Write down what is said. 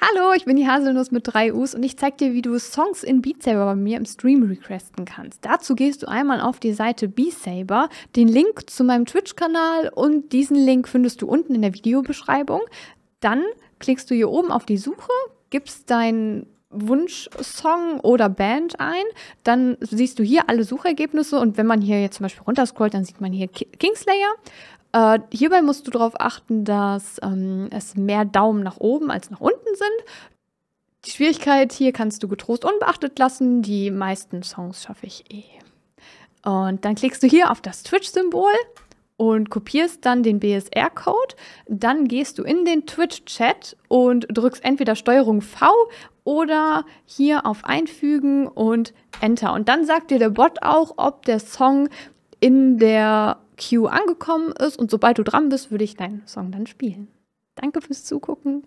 Hallo, ich bin die Haselnuss mit drei U's und ich zeig dir, wie du Songs in Beat Saber bei mir im Stream requesten kannst. Dazu gehst du einmal auf die Seite Beat Saber. Den Link zu meinem Twitch-Kanal und diesen Link findest du unten in der Videobeschreibung. Dann klickst du hier oben auf die Suche, gibst deinen Wunschsong oder Band ein, dann siehst du hier alle Suchergebnisse und wenn man hier jetzt zum Beispiel runterscrollt, dann sieht man hier Kingslayer. Äh, hierbei musst du darauf achten, dass ähm, es mehr Daumen nach oben als nach unten sind. Die Schwierigkeit hier kannst du getrost unbeachtet lassen. Die meisten Songs schaffe ich eh. Und dann klickst du hier auf das Twitch-Symbol und kopierst dann den BSR-Code. Dann gehst du in den Twitch-Chat und drückst entweder Steuerung V oder hier auf Einfügen und Enter. Und dann sagt dir der Bot auch, ob der Song in der Queue angekommen ist. Und sobald du dran bist, würde ich deinen Song dann spielen. Danke fürs Zugucken.